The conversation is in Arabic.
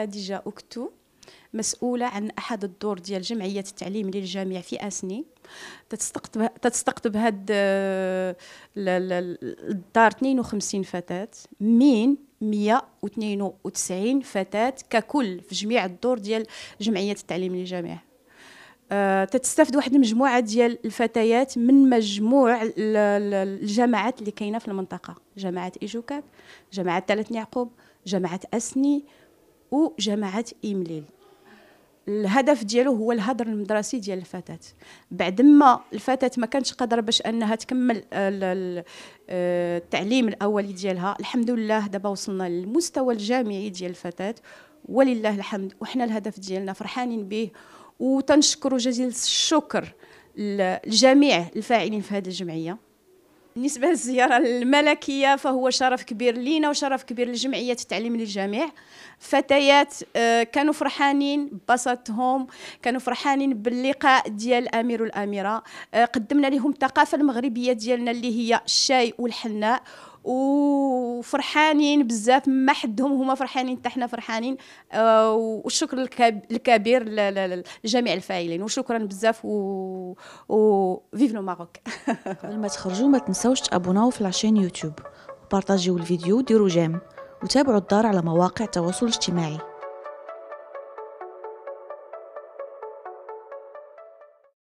خديجة أكتو مسؤولة عن أحد الدور ديال جمعية التعليم للجامعة في أسني تتستقطب هاد آه، الدار 52 فتاة من 192 فتاة ككل في جميع الدور ديال جمعية التعليم للجامعة آه، تتستفد تتستافد واحد المجموعه ديال الفتيات من مجموع الجامعات اللي كاينه في المنطقه جامعه ايجوكاب جامعه ثلاث يعقوب جامعه اسني وجماعه امليل الهدف ديالو هو الهدر المدرسي ديال الفتاه بعد ما الفتاه ما كانتش قادره باش انها تكمل آه، التعليم الاولي ديالها الحمد لله دابا وصلنا للمستوى الجامعي ديال الفتاه ولله الحمد وحنا الهدف ديالنا فرحانين به وتنشكر جزيل الشكر لجميع الفاعلين في هذه الجمعيه بالنسبة للزيارة الملكية فهو شرف كبير لينا وشرف كبير لجمعية التعليم للجميع فتيات آه، كانوا فرحانين ببساطتهم كانوا فرحانين باللقاء ديال الأمير والأميرة آه، قدمنا لهم الثقافة المغربية ديالنا اللي هي الشاي والحناء وفرحانين بزاف ما حدهم هما فرحانين حتى حنا فرحانين آه، والشكر الكبير لجميع الفاعلين وشكرا بزاف و, و... فيف لو ماروك قبل ما تخرجوا ما تنساوش تابوناو في لاشين يوتيوب وبارطاجيو الفيديو وديروا جيم وتابعوا الدار على مواقع التواصل الاجتماعي